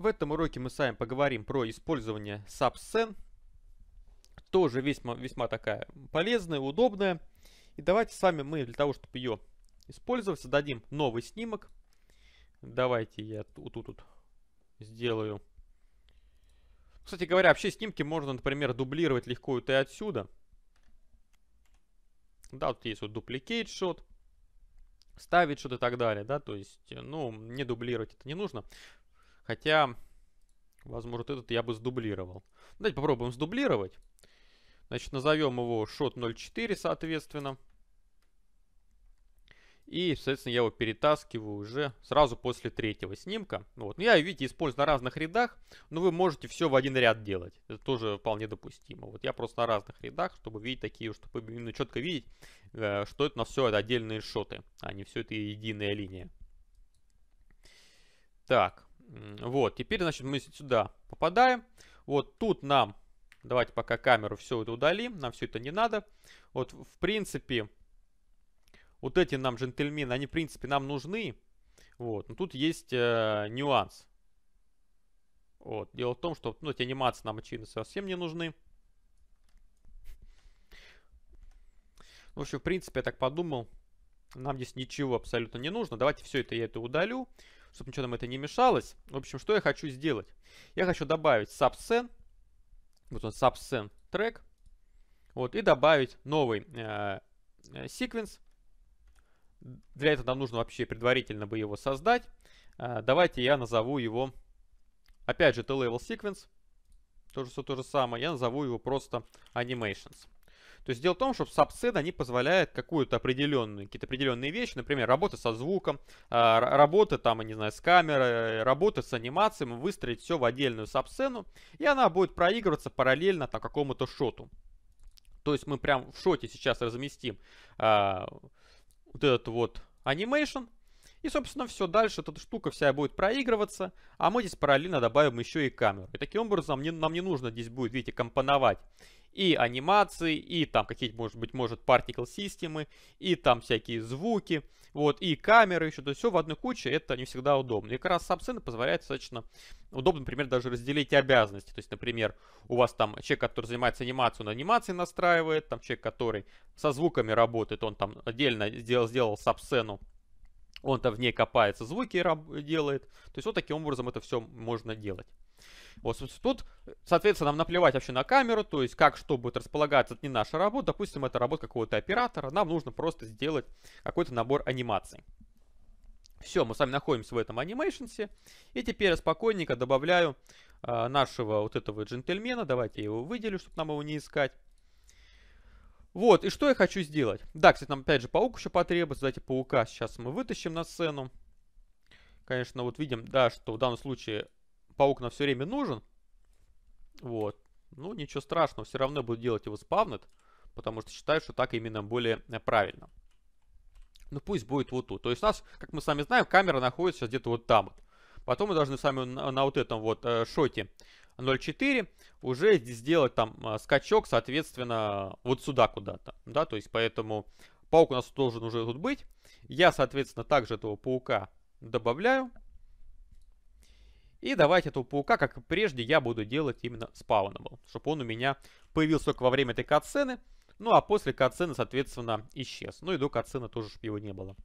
В этом уроке мы с вами поговорим про использование сабсцен. Тоже весьма, весьма такая полезная, удобная. И давайте с вами мы для того, чтобы ее использовать, создадим новый снимок. Давайте я тут, тут, тут сделаю. Кстати говоря, вообще снимки можно, например, дублировать легко вот и отсюда. Да, тут есть вот duplicate shot, ставить что-то и так далее, да, то есть, э, ну, не дублировать это не нужно. Хотя, возможно, этот я бы сдублировал. Давайте попробуем сдублировать. Значит, назовем его shot 04, соответственно. И, соответственно, я его перетаскиваю уже сразу после третьего снимка. Ну вот. Ну, я, видите, использую на разных рядах, но вы можете все в один ряд делать. Это тоже вполне допустимо. Вот я просто на разных рядах, чтобы видеть такие, чтобы именно четко видеть, э, что это на все это отдельные шоты, а не все это единая линия. Так. Вот, теперь, значит, мы сюда попадаем. Вот тут нам, давайте пока камеру все это удалим, нам все это не надо. Вот, в принципе, вот эти нам джентльмены, они, в принципе, нам нужны. Вот, но тут есть э, нюанс. Вот, дело в том, что, ну, эти анимации нам, очевидно, совсем не нужны. В общем, в принципе, я так подумал, нам здесь ничего абсолютно не нужно. Давайте все это я это удалю чтобы ничего нам это не мешалось. В общем, что я хочу сделать? Я хочу добавить subscen, вот он subscen трек, вот, и добавить новый э, sequence. Для этого нам нужно вообще предварительно бы его создать. Э, давайте я назову его, опять же, t-level sequence, то же, то же самое, я назову его просто animations. То есть дело в том, что сабсет, они позволяют какую-то определенную, какие-то определенные вещи, например, работа со звуком, а, работа там, не знаю, с камерой, работа с анимациями, выстроить все в отдельную сабсцену, и она будет проигрываться параллельно там какому-то шоту. То есть мы прям в шоте сейчас разместим а, вот этот вот анимейшн, и, собственно, все, дальше эта штука вся будет проигрываться, а мы здесь параллельно добавим еще и камеру. И таким образом не, нам не нужно здесь будет, видите, компоновать и анимации, и там какие-то, может быть, может, particle системы, и там всякие звуки, вот, и камеры еще, то есть все в одной куче, это не всегда удобно. И как раз сам позволяет достаточно удобно, например, даже разделить обязанности. То есть, например, у вас там человек, который занимается анимацией, он анимации настраивает, там человек, который со звуками работает, он там отдельно сделал, сделал сабсцену, он там в ней копается, звуки делает. То есть вот таким образом это все можно делать. Вот, тут, соответственно, нам наплевать вообще на камеру, то есть как что будет располагаться, это не наша работа. Допустим, это работа какого-то оператора, нам нужно просто сделать какой-то набор анимаций. Все, мы с вами находимся в этом анимейшнсе. И теперь я спокойненько добавляю э, нашего вот этого джентльмена. Давайте я его выделю, чтобы нам его не искать. Вот, и что я хочу сделать? Да, кстати, нам опять же паук еще потребуется. Давайте паука сейчас мы вытащим на сцену. Конечно, вот видим, да, что в данном случае паук нам все время нужен. Вот. Ну, ничего страшного, все равно буду делать его спавнет, потому что считаю, что так именно более э, правильно. Ну, пусть будет вот тут. То есть у нас, как мы сами знаем, камера находится сейчас где-то вот там. Потом мы должны сами на, на вот этом вот э, шоте 0.4 уже сделать там э, скачок, соответственно, вот сюда куда-то. Да, то есть поэтому паук у нас должен уже тут быть. Я, соответственно, также этого паука добавляю. И давайте этого паука, как и прежде, я буду делать именно спаунабл, чтобы он у меня появился только во время этой катсцены, ну а после катсцены, соответственно, исчез. Ну и до катсцены тоже, чтобы его не было.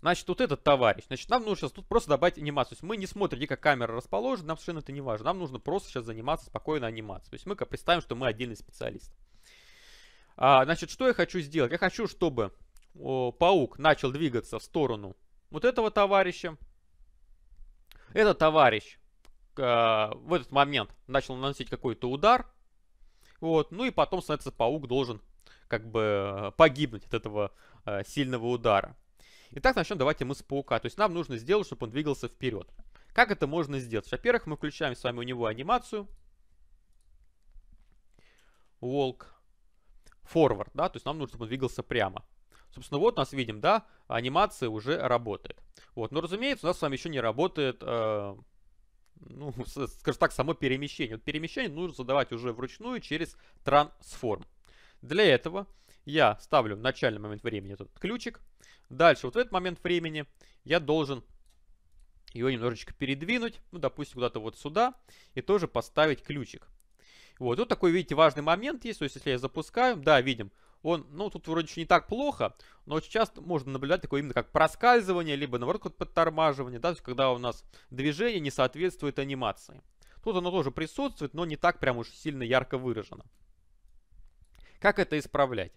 Значит, вот этот товарищ. Значит, нам нужно сейчас тут просто добавить анимацию. То есть мы не смотрим, где как камера расположена, нам совершенно это не важно. Нам нужно просто сейчас заниматься спокойно анимацией. То есть мы представим, что мы отдельный специалист. А, значит, что я хочу сделать? Я хочу, чтобы о, паук начал двигаться в сторону вот этого товарища. Этот товарищ э, в этот момент начал наносить какой-то удар. Вот, ну и потом, становится, паук должен как бы э, погибнуть от этого э, сильного удара. Итак, начнем давайте мы с паука. То есть нам нужно сделать, чтобы он двигался вперед. Как это можно сделать? Во-первых, мы включаем с вами у него анимацию. волк forward, да, то есть нам нужно, чтобы он двигался прямо. Собственно, вот у нас видим, да, анимация уже работает. Вот, но ну, разумеется, у нас с вами еще не работает, э, ну, скажем так, само перемещение. Вот перемещение нужно задавать уже вручную через transform. Для этого я ставлю в начальный момент времени этот ключик. Дальше, вот в этот момент времени я должен его немножечко передвинуть, ну, допустим, куда-то вот сюда, и тоже поставить ключик. Вот, тут вот такой, видите, важный момент есть, то есть, если я запускаю, да, видим, он, ну, тут вроде еще не так плохо, но очень часто можно наблюдать такое именно как проскальзывание, либо наоборот как подтормаживание, да, то есть когда у нас движение не соответствует анимации. Тут оно тоже присутствует, но не так прям уж сильно ярко выражено. Как это исправлять?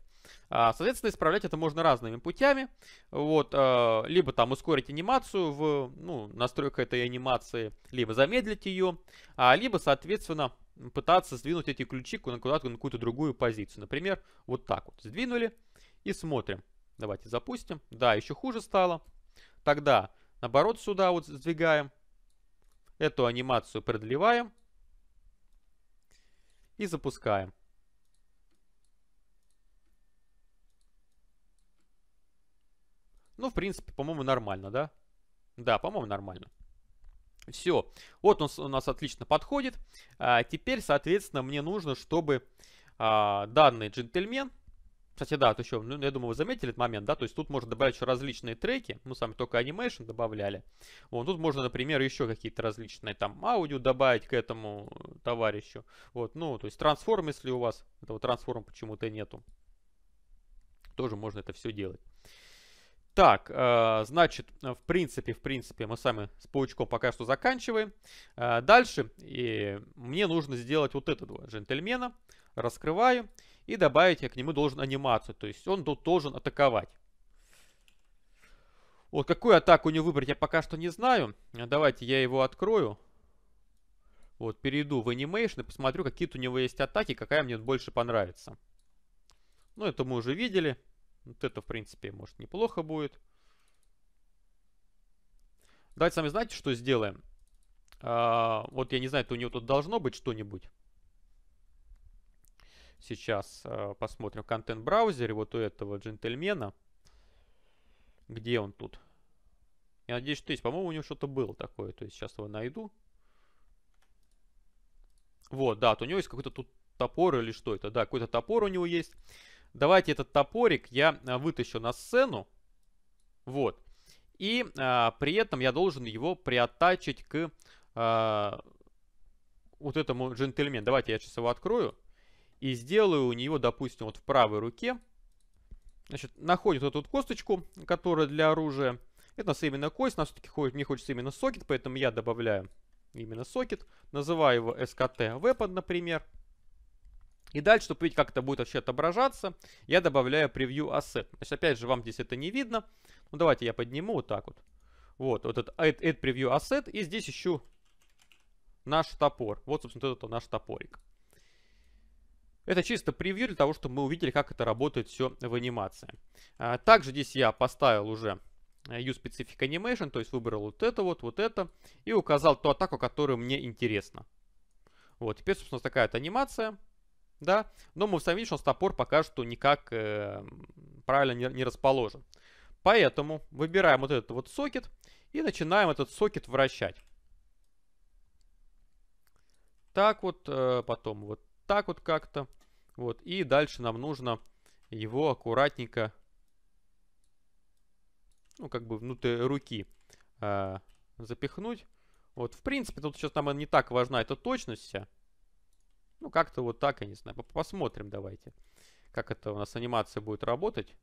А, соответственно, исправлять это можно разными путями. Вот, э, либо там ускорить анимацию в ну, настройках этой анимации, либо замедлить ее, а, либо, соответственно, пытаться сдвинуть эти ключи куда-то на какую-то другую позицию. Например, вот так вот. Сдвинули и смотрим. Давайте запустим. Да, еще хуже стало. Тогда, наоборот, сюда вот сдвигаем. Эту анимацию продлеваем. И запускаем. Ну, в принципе, по-моему, нормально, да? Да, по-моему, нормально. Все. Вот он у нас отлично подходит. А, теперь, соответственно, мне нужно, чтобы а, данный джентльмен... Кстати, да, то еще, ну, я думаю, вы заметили этот момент, да? То есть тут можно добавить еще различные треки. Мы с вами только анимейшн добавляли. Вот, тут можно, например, еще какие-то различные там аудио добавить к этому товарищу. Вот, ну, то есть трансформ, если у вас этого трансформа почему-то нету. Тоже можно это все делать. Так, э, значит, э, в принципе, в принципе, мы сами с паучком пока что заканчиваем. Э, дальше и мне нужно сделать вот этого джентльмена. Раскрываю. И добавить я к нему должен анимацию. То есть он тут должен атаковать. Вот какую атаку у него выбрать, я пока что не знаю. Давайте я его открою. Вот, перейду в анимейшн и посмотрю, какие у него есть атаки, какая мне больше понравится. Ну, это мы уже видели. Вот это, в принципе, может неплохо будет. Давайте сами знаете, что сделаем. А, вот я не знаю, то у него тут должно быть что-нибудь. Сейчас а, посмотрим в контент-браузере вот у этого джентльмена. Где он тут? Я надеюсь, что есть. По-моему, у него что-то было такое. То есть сейчас его найду. Вот, да, то у него есть какой-то тут топор или что это. Да, какой-то топор у него есть. Давайте этот топорик я э, вытащу на сцену. Вот. И а, при этом я должен его приоттачить к а, вот этому джентльмену. Давайте я сейчас его открою. И сделаю у него, допустим, вот в правой руке. Значит, находит вот эту косточку, которая для оружия. Это у нас именно кость. Нас все-таки мне хочется именно сокет, поэтому я добавляю именно сокет. Называю его SKT Weapon, например. И дальше, чтобы видеть, как это будет вообще отображаться, я добавляю превью asset. Значит, опять же, вам здесь это не видно. Ну, давайте я подниму вот так вот. Вот, вот этот add, add preview asset. И здесь ищу наш топор. Вот, собственно, вот это наш топорик. Это чисто превью для того, чтобы мы увидели, как это работает все в анимации. А, также здесь я поставил уже э, Use Specific Animation, то есть выбрал вот это вот, вот это, и указал ту атаку, которая мне интересна. Вот, теперь, собственно, такая вот анимация. Да, но мы сами видим, что стопор пока что никак э, правильно не, не расположен. Поэтому выбираем вот этот вот сокет и начинаем этот сокет вращать. Так вот, э, потом вот так вот как-то. Вот, и дальше нам нужно его аккуратненько, ну, как бы внутрь руки э, запихнуть. Вот, в принципе, тут сейчас нам не так важна эта точность вся. Ну, как-то вот так, я не знаю. Посмотрим давайте, как это у нас анимация будет работать.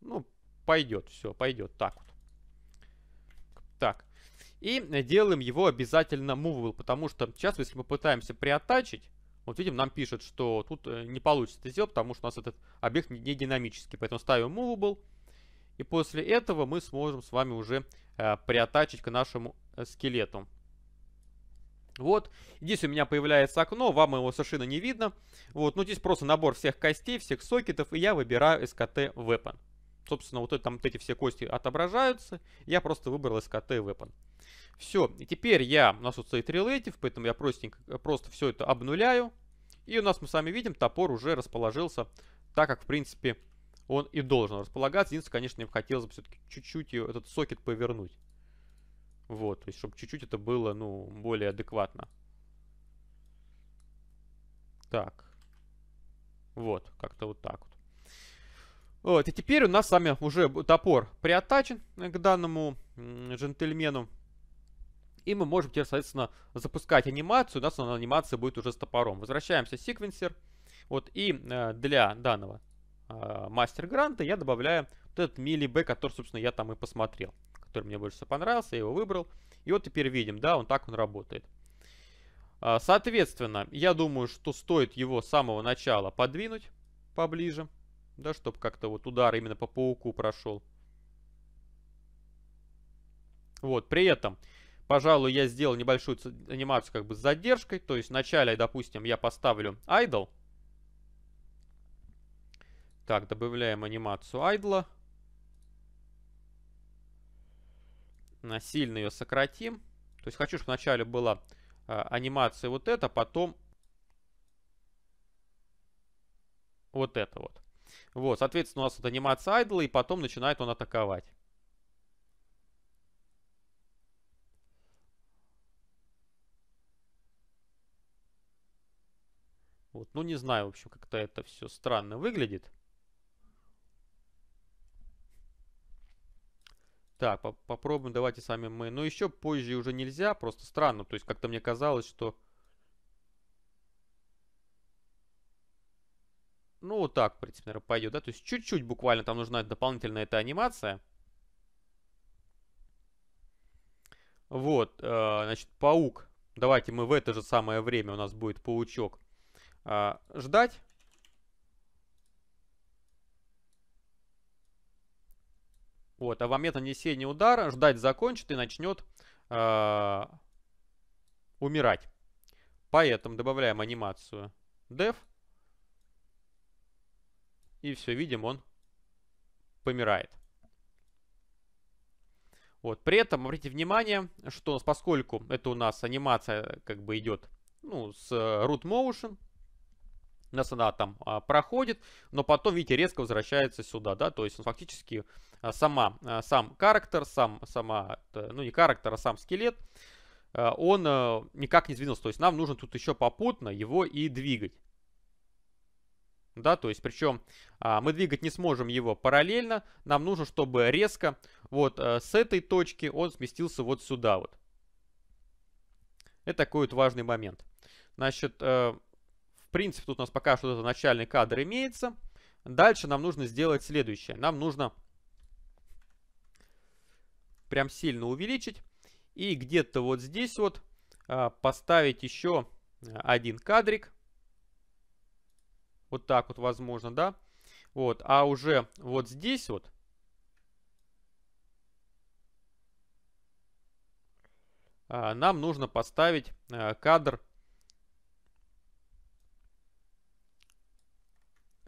Ну, пойдет, все, пойдет. Так вот. Так. И делаем его обязательно movable, потому что сейчас, если мы пытаемся приоттачить, вот видим, нам пишет, что тут э, не получится это сделать, потому что у нас этот объект не динамический. Поэтому ставим movable. И после этого мы сможем с вами уже э, приоттачить к нашему э, скелету. Вот, здесь у меня появляется окно, вам его совершенно не видно. Вот, ну здесь просто набор всех костей, всех сокетов, и я выбираю SKT Weapon. Собственно, вот, это, там, вот эти все кости отображаются, я просто выбрал SKT Weapon. Все, и теперь я, у нас тут стоит Relative, поэтому я простенько, э, просто все это обнуляю. И у нас, мы с вами видим, топор уже расположился так, как, в принципе, он и должен располагаться. Единственное, конечно, мне бы хотелось бы все-таки чуть-чуть этот сокет повернуть. Вот, то есть, чтобы чуть-чуть это было, ну, более адекватно. Так. Вот, как-то вот так вот. Вот, и теперь у нас с вами уже топор приоттачен э, к данному джентльмену. И мы можем теперь, соответственно, запускать анимацию. У нас анимация будет уже с топором. Возвращаемся в секвенсер. Вот, и э, для данного а, мастер-гранта я добавляю вот этот мили который, собственно, я там и посмотрел который мне больше всего понравился, я его выбрал. И вот теперь видим, да, он так он работает. А, соответственно, я думаю, что стоит его с самого начала подвинуть поближе, да, чтобы как-то вот удар именно по пауку прошел. Вот, при этом, пожалуй, я сделал небольшую анимацию как бы с задержкой, то есть вначале, допустим, я поставлю idle. Так, добавляем анимацию айдла. Э, сильно ее сократим. То есть хочу, чтобы вначале была э, анимация вот эта, потом вот это вот. Вот, соответственно, у нас вот анимация айдла, и потом начинает он атаковать. Вот, ну не знаю, в общем, как-то это все странно выглядит. Так, по попробуем, давайте сами мы. Но ну, еще позже уже нельзя, просто странно. То есть как-то мне казалось, что... Ну, вот так, в принципе, наверное, пойдет, да? То есть чуть-чуть буквально там нужна дополнительная эта анимация. Вот, э, значит, паук. Давайте мы в это же самое время, у нас будет паучок, э, ждать. Вот, а в момент нанесения удара ждать закончит и начнет э, умирать. Поэтому добавляем анимацию def. И все, видим, он помирает. Вот. При этом обратите внимание, что поскольку это у нас анимация как бы идет ну, с э, root motion, нас она там а, проходит, но потом, видите, резко возвращается сюда, да, то есть он фактически а, сама, а, сам характер, сам, сама, ну не характер, а сам скелет, а, он э, никак не сдвинулся, то есть нам нужно тут еще попутно его и двигать. Да, то есть, причем а, мы двигать не сможем его параллельно, нам нужно, чтобы резко вот а, с этой точки он сместился вот сюда вот. Это такой вот важный момент. Значит, э, принципе, тут у нас пока что этот начальный кадр имеется. Дальше нам нужно сделать следующее. Нам нужно прям сильно увеличить. И где-то вот здесь вот а, поставить еще один кадрик. Вот так вот возможно, да? Вот, а уже вот здесь вот а, нам нужно поставить а, кадр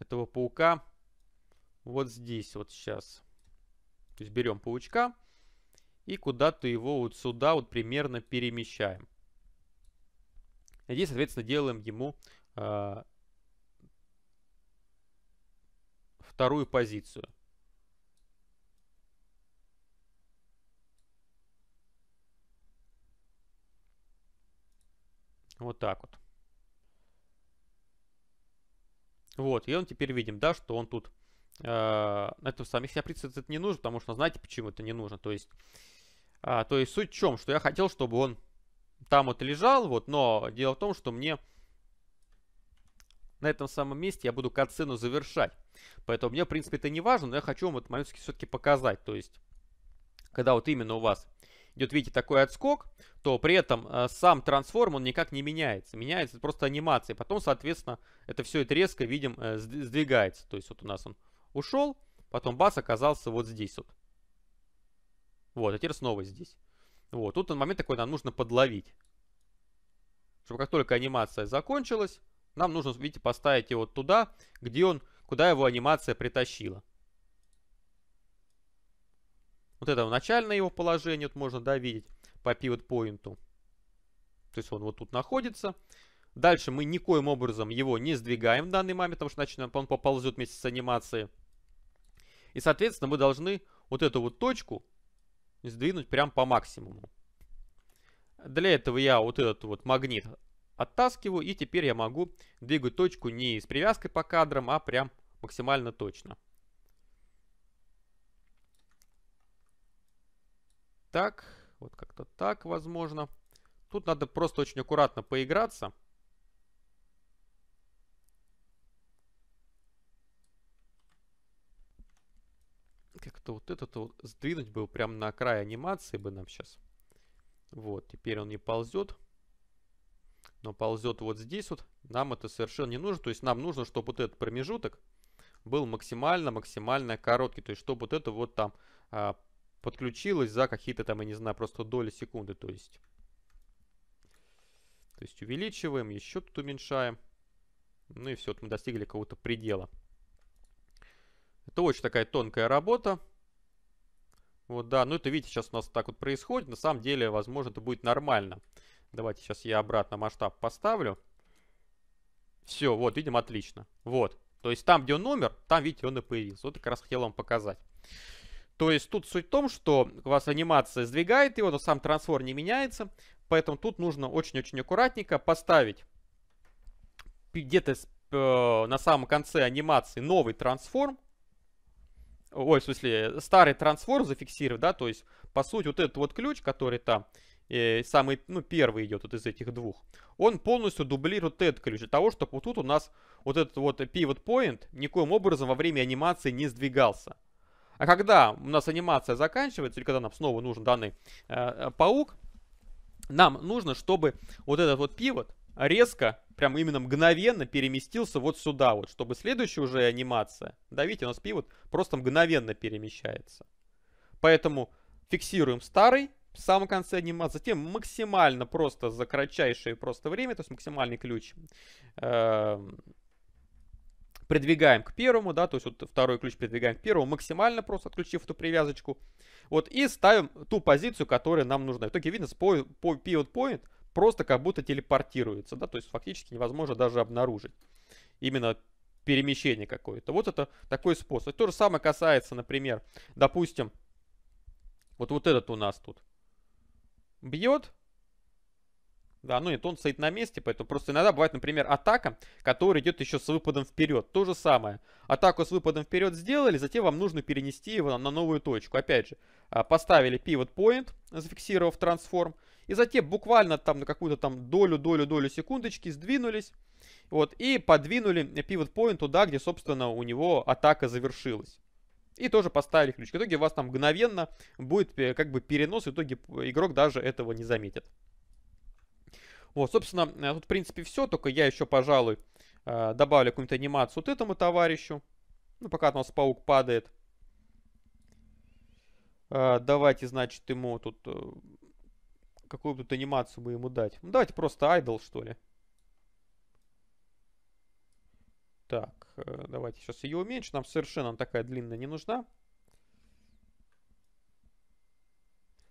этого паука вот здесь вот сейчас. То есть берем паучка и куда-то его вот сюда вот примерно перемещаем. здесь, соответственно, делаем ему э, вторую позицию. Вот так вот. Вот, и он теперь видим, да, что он тут... Э, это самих себя прицепить это не нужно, потому что знаете, почему это не нужно. То есть, э, то есть суть в чем, что я хотел, чтобы он там вот лежал, вот, но дело в том, что мне на этом самом месте я буду катсцену завершать. Поэтому мне, в принципе, это не важно, но я хочу вам этот момент все-таки показать. То есть, когда вот именно у вас идет, видите, такой отскок, то при этом э, сам трансформ, он никак не меняется. Меняется просто анимация. Потом, соответственно, это все это резко, видим, э, сдвигается. То есть вот у нас он ушел, потом бас оказался вот здесь вот. Вот, а теперь снова здесь. Вот, тут момент такой нам нужно подловить. Чтобы как только анимация закончилась, нам нужно, видите, поставить его туда, где он, куда его анимация притащила вот это начальное его положение, вот можно, да, видеть по pivot point. То есть он вот тут находится. Дальше мы никоим образом его не сдвигаем в данный момент, потому что иначе он поползет вместе с анимацией. И, соответственно, мы должны вот эту вот точку сдвинуть прям по максимуму. Для этого я вот этот вот магнит оттаскиваю, и теперь я могу двигать точку не с привязкой по кадрам, а прям максимально точно. так, вот как-то так возможно. Тут надо просто очень аккуратно поиграться. Как-то вот этот вот сдвинуть был прямо на край анимации бы нам сейчас. Вот, теперь он не ползет. Но ползет вот здесь вот. Нам это совершенно не нужно. То есть нам нужно, чтобы вот этот промежуток был максимально-максимально короткий. То есть чтобы вот это вот там а, подключилось за какие-то там, я не знаю, просто доли секунды, то есть. То есть увеличиваем, еще тут уменьшаем. Ну и все, мы достигли какого-то предела. Это очень такая тонкая работа. Вот, да, ну это, видите, сейчас у нас так вот происходит. На самом деле, возможно, это будет нормально. Давайте сейчас я обратно масштаб поставлю. Все, вот, видим, отлично. Вот. То есть там, где он умер, там, видите, он и появился. Вот я как раз хотел вам показать. То есть тут суть в том, что у вас анимация сдвигает его, но сам трансфор не меняется. Поэтому тут нужно очень-очень аккуратненько поставить где-то э, на самом конце анимации новый трансформ. Ой, в смысле, старый трансформ зафиксировать, да, то есть, по сути, вот этот вот ключ, который там, э, самый, ну, первый идет вот из этих двух, он полностью дублирует этот ключ для того, чтобы вот тут у нас вот этот вот pivot point никоим образом во время анимации не сдвигался. А когда у нас анимация заканчивается, или когда нам снова нужен данный э, э, паук, нам нужно, чтобы вот этот вот пивот резко, прям именно мгновенно переместился вот сюда вот, чтобы следующая уже анимация, да, видите, у нас пивот просто мгновенно перемещается. Поэтому фиксируем старый, в самом конце анимации, затем максимально просто за кратчайшее просто время, то есть максимальный ключ, э Придвигаем к первому, да, то есть вот второй ключ придвигаем к первому, максимально просто отключив эту привязочку. Вот, и ставим ту позицию, которая нам нужна. В итоге видно, по, pivot point просто как будто телепортируется, да, то есть фактически невозможно даже обнаружить. Именно перемещение какое-то. Вот это такой способ. То же самое касается, например, допустим, вот, вот этот у нас тут бьет, да, ну нет, он стоит на месте, поэтому просто иногда бывает, например, атака, которая идет еще с выпадом вперед. То же самое. Атаку с выпадом вперед сделали, затем вам нужно перенести его на новую точку. Опять же, а, поставили pivot point, зафиксировав трансформ, и затем буквально там на какую-то там долю-долю-долю секундочки сдвинулись, вот, и подвинули pivot point туда, где, собственно, у него атака завершилась. И тоже поставили ключ. В итоге у вас там мгновенно будет э, как бы перенос, в итоге игрок даже этого не заметит. Вот, собственно, э, тут, в принципе, все. Только я еще, пожалуй, э, добавлю какую-нибудь анимацию вот этому товарищу. Ну, пока у нас паук падает. Э, давайте, значит, ему тут... Какую тут анимацию мы ему дать? Ну, давайте просто айдол, что ли. Так, давайте сейчас ее уменьшим. Нам совершенно такая длинная не нужна.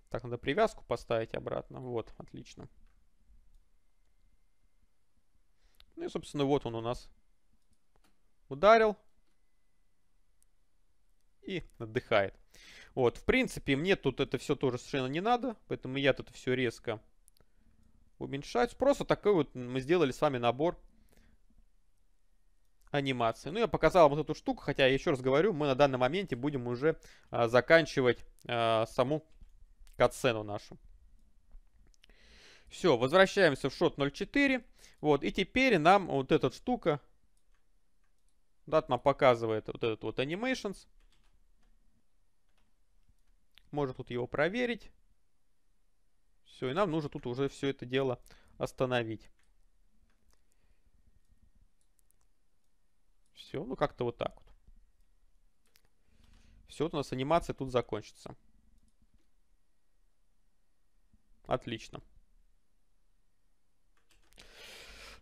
Так, надо привязку поставить обратно. Вот, отлично. Отлично. Ну и, собственно, вот он у нас. Ударил. И отдыхает. Вот, в принципе, мне тут это все тоже совершенно не надо, поэтому я тут все резко уменьшаю. Просто такой вот мы сделали с вами набор анимации. Ну, я показал вам вот эту штуку, хотя, еще раз говорю, мы на данном моменте будем уже а, заканчивать а, саму катсцену нашу. Все, возвращаемся в шот 04. Вот, и теперь нам вот эта штука, да, нам показывает вот этот вот animations. может тут его проверить. Все, и нам нужно тут уже все это дело остановить. Все, ну как-то вот так вот. Все, вот у нас анимация тут закончится. Отлично.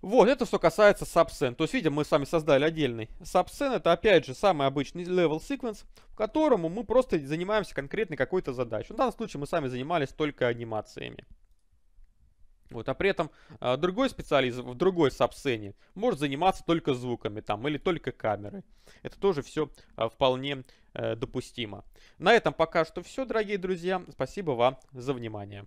Вот, это что касается сабсцен. То есть, видим, мы с вами создали отдельный сабсцен. Это, опять же, самый обычный level sequence, в котором мы просто занимаемся конкретной какой-то задачей. Ну, в данном случае мы сами занимались только анимациями. Вот, а при этом э, другой специалист в другой сабсцене может заниматься только звуками там или только камерой. Это тоже все э, а, вполне э, допустимо. На этом пока что все, дорогие друзья. Спасибо вам за внимание.